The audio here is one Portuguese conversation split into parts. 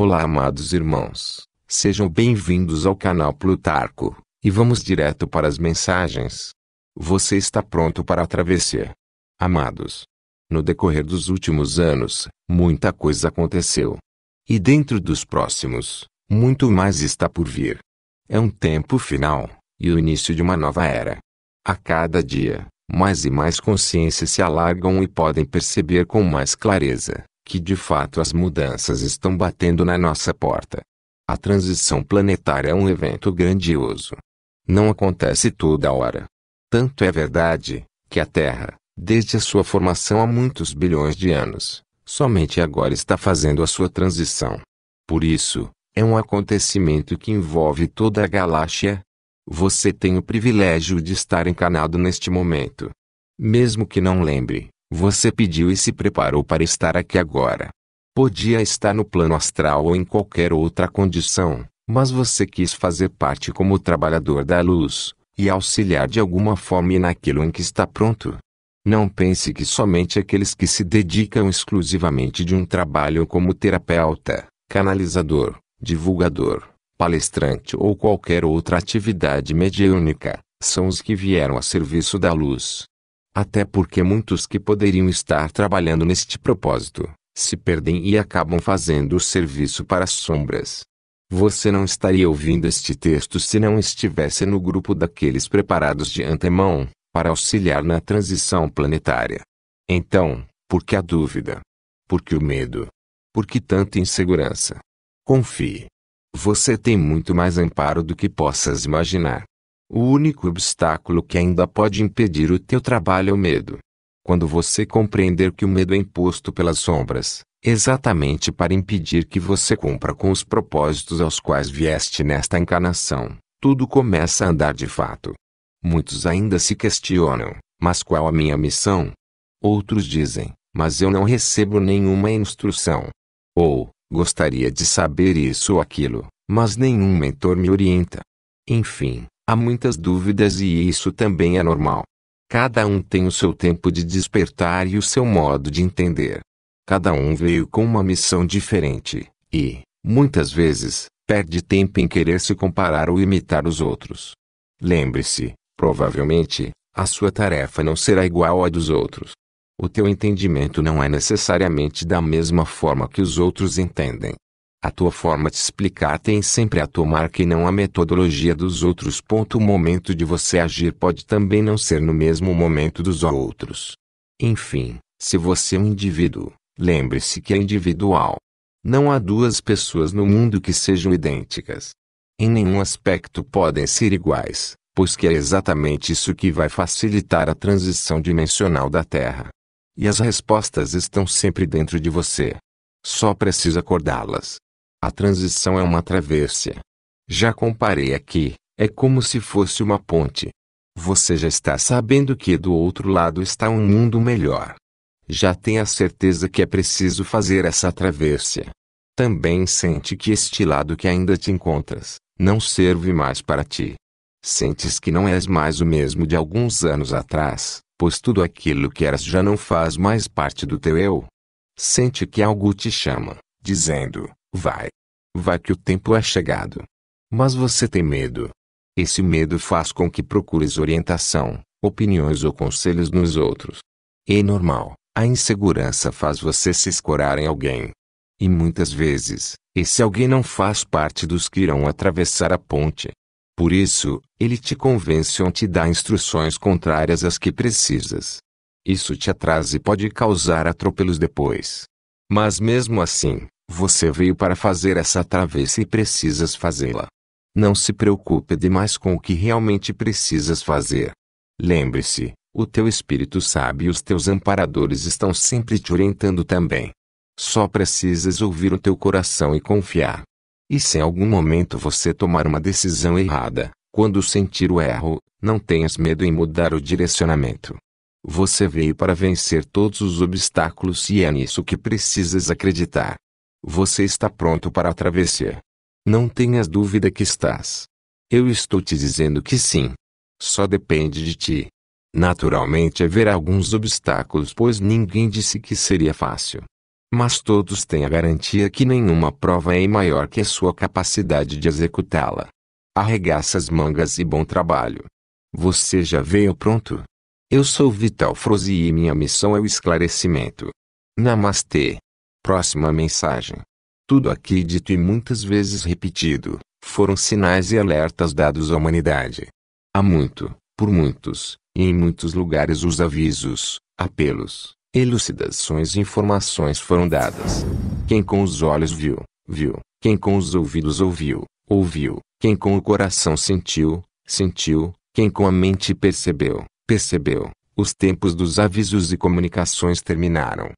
Olá, amados irmãos. Sejam bem-vindos ao canal Plutarco, e vamos direto para as mensagens. Você está pronto para a travessia. Amados, no decorrer dos últimos anos, muita coisa aconteceu. E dentro dos próximos, muito mais está por vir. É um tempo final, e o início de uma nova era. A cada dia, mais e mais consciências se alargam e podem perceber com mais clareza que de fato as mudanças estão batendo na nossa porta. A transição planetária é um evento grandioso. Não acontece toda hora. Tanto é verdade que a Terra, desde a sua formação há muitos bilhões de anos, somente agora está fazendo a sua transição. Por isso, é um acontecimento que envolve toda a galáxia. Você tem o privilégio de estar encanado neste momento. Mesmo que não lembre, você pediu e se preparou para estar aqui agora. Podia estar no plano astral ou em qualquer outra condição, mas você quis fazer parte como trabalhador da luz e auxiliar de alguma forma naquilo em que está pronto. Não pense que somente aqueles que se dedicam exclusivamente de um trabalho como terapeuta, canalizador, divulgador, palestrante ou qualquer outra atividade mediúnica, são os que vieram a serviço da luz. Até porque muitos que poderiam estar trabalhando neste propósito, se perdem e acabam fazendo o serviço para as sombras. Você não estaria ouvindo este texto se não estivesse no grupo daqueles preparados de antemão, para auxiliar na transição planetária. Então, por que a dúvida? Por que o medo? Por que tanta insegurança? Confie. Você tem muito mais amparo do que possas imaginar. O único obstáculo que ainda pode impedir o teu trabalho é o medo. Quando você compreender que o medo é imposto pelas sombras, exatamente para impedir que você cumpra com os propósitos aos quais vieste nesta encarnação, tudo começa a andar de fato. Muitos ainda se questionam: mas qual a minha missão? Outros dizem: mas eu não recebo nenhuma instrução. Ou, gostaria de saber isso ou aquilo, mas nenhum mentor me orienta. Enfim, Há muitas dúvidas e isso também é normal. Cada um tem o seu tempo de despertar e o seu modo de entender. Cada um veio com uma missão diferente, e, muitas vezes, perde tempo em querer se comparar ou imitar os outros. Lembre-se, provavelmente, a sua tarefa não será igual à dos outros. O teu entendimento não é necessariamente da mesma forma que os outros entendem. A tua forma de explicar tem sempre a tomar que não a metodologia dos outros. O momento de você agir pode também não ser no mesmo momento dos outros. Enfim, se você é um indivíduo, lembre-se que é individual. Não há duas pessoas no mundo que sejam idênticas. Em nenhum aspecto podem ser iguais, pois que é exatamente isso que vai facilitar a transição dimensional da Terra. E as respostas estão sempre dentro de você. Só precisa acordá-las. A transição é uma travessia. Já comparei aqui, é como se fosse uma ponte. Você já está sabendo que do outro lado está um mundo melhor. Já tem a certeza que é preciso fazer essa travessia. Também sente que este lado que ainda te encontras não serve mais para ti. Sentes que não és mais o mesmo de alguns anos atrás, pois tudo aquilo que eras já não faz mais parte do teu eu. Sente que algo te chama, dizendo: Vai. Vai que o tempo é chegado. Mas você tem medo. Esse medo faz com que procures orientação, opiniões ou conselhos nos outros. É normal, a insegurança faz você se escorar em alguém. E muitas vezes, esse alguém não faz parte dos que irão atravessar a ponte. Por isso, ele te convence ou te dá instruções contrárias às que precisas. Isso te atrasa e pode causar atropelos depois. Mas mesmo assim, você veio para fazer essa travessa e precisas fazê-la. Não se preocupe demais com o que realmente precisas fazer. Lembre-se, o teu espírito sabe e os teus amparadores estão sempre te orientando também. Só precisas ouvir o teu coração e confiar. E se em algum momento você tomar uma decisão errada, quando sentir o erro, não tenhas medo em mudar o direcionamento. Você veio para vencer todos os obstáculos e é nisso que precisas acreditar. Você está pronto para a travessia. Não tenhas dúvida que estás. Eu estou te dizendo que sim. Só depende de ti. Naturalmente haverá alguns obstáculos, pois ninguém disse que seria fácil. Mas todos têm a garantia que nenhuma prova é maior que a sua capacidade de executá-la. Arregaça as mangas e bom trabalho. Você já veio pronto? Eu sou Vital Frozi e minha missão é o esclarecimento. Namastê. Próxima mensagem. Tudo aqui dito e muitas vezes repetido, foram sinais e alertas dados à humanidade. Há muito, por muitos, e em muitos lugares os avisos, apelos, elucidações e informações foram dadas. Quem com os olhos viu, viu. Quem com os ouvidos ouviu, ouviu. Quem com o coração sentiu, sentiu. Quem com a mente percebeu, percebeu. Os tempos dos avisos e comunicações terminaram.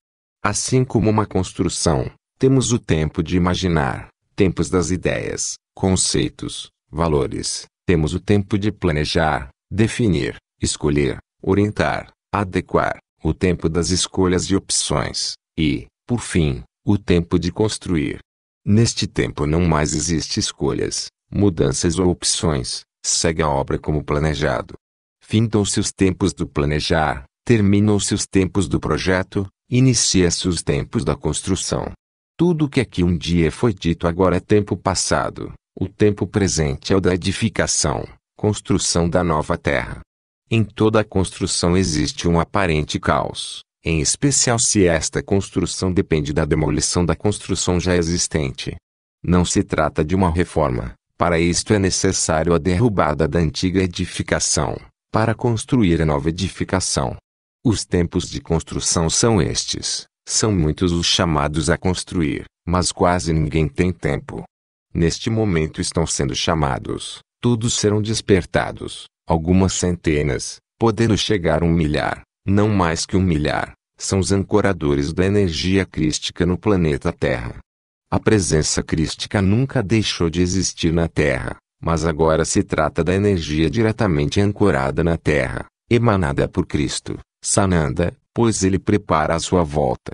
Assim como uma construção, temos o tempo de imaginar, tempos das ideias, conceitos, valores, temos o tempo de planejar, definir, escolher, orientar, adequar, o tempo das escolhas e opções, e, por fim, o tempo de construir. Neste tempo não mais existe escolhas, mudanças ou opções, segue a obra como planejado. Findam-se os tempos do planejar, terminam-se os tempos do projeto, Inicia-se os tempos da construção. Tudo o que aqui um dia foi dito agora é tempo passado. O tempo presente é o da edificação, construção da nova terra. Em toda a construção existe um aparente caos, em especial se esta construção depende da demolição da construção já existente. Não se trata de uma reforma, para isto é necessário a derrubada da antiga edificação, para construir a nova edificação. Os tempos de construção são estes. São muitos os chamados a construir, mas quase ninguém tem tempo. Neste momento estão sendo chamados, todos serão despertados, algumas centenas, podendo chegar um milhar, não mais que um milhar, são os ancoradores da energia crística no planeta Terra. A presença crística nunca deixou de existir na Terra, mas agora se trata da energia diretamente ancorada na Terra, emanada por Cristo. Sananda, pois ele prepara a sua volta.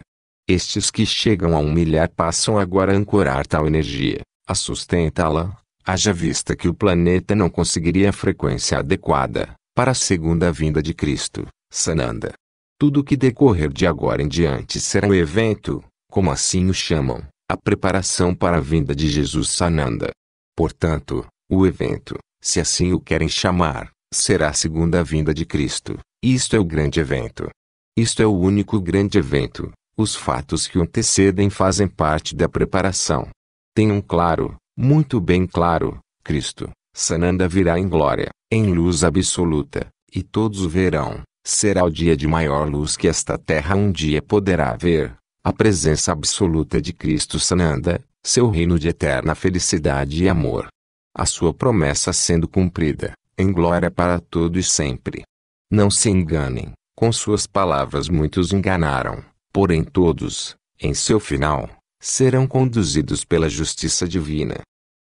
Estes que chegam a um milhar passam agora a ancorar tal energia, a sustentá-la, haja vista que o planeta não conseguiria a frequência adequada, para a segunda vinda de Cristo, Sananda. Tudo o que decorrer de agora em diante será o um evento, como assim o chamam, a preparação para a vinda de Jesus Sananda. Portanto, o evento, se assim o querem chamar, será a segunda vinda de Cristo. Isto é o grande evento. Isto é o único grande evento. Os fatos que o antecedem fazem parte da preparação. Tenham claro, muito bem claro, Cristo, Sananda virá em glória, em luz absoluta, e todos o verão. Será o dia de maior luz que esta terra um dia poderá ver. A presença absoluta de Cristo Sananda, seu reino de eterna felicidade e amor. A sua promessa sendo cumprida, em glória para todo e sempre. Não se enganem, com suas palavras muitos enganaram, porém todos, em seu final, serão conduzidos pela justiça divina.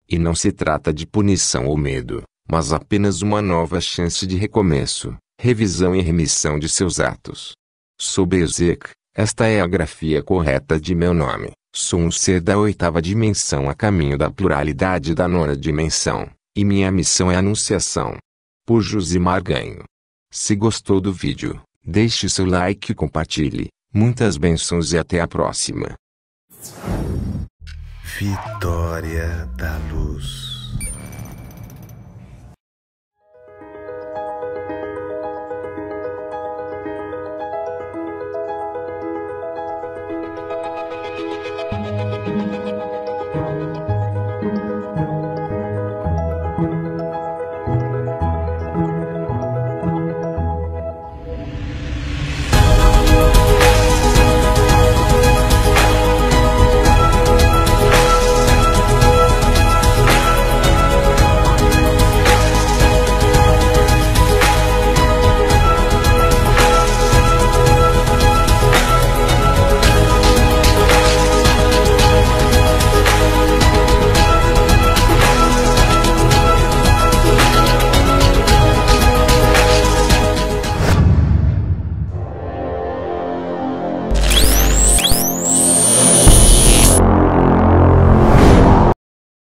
E não se trata de punição ou medo, mas apenas uma nova chance de recomeço, revisão e remissão de seus atos. Sou Bezek, esta é a grafia correta de meu nome. Sou um ser da oitava dimensão a caminho da pluralidade da nona dimensão. E minha missão é anunciação. Por Josimar Ganho. Se gostou do vídeo, deixe seu like e compartilhe. Muitas bênçãos e até a próxima. Vitória da Luz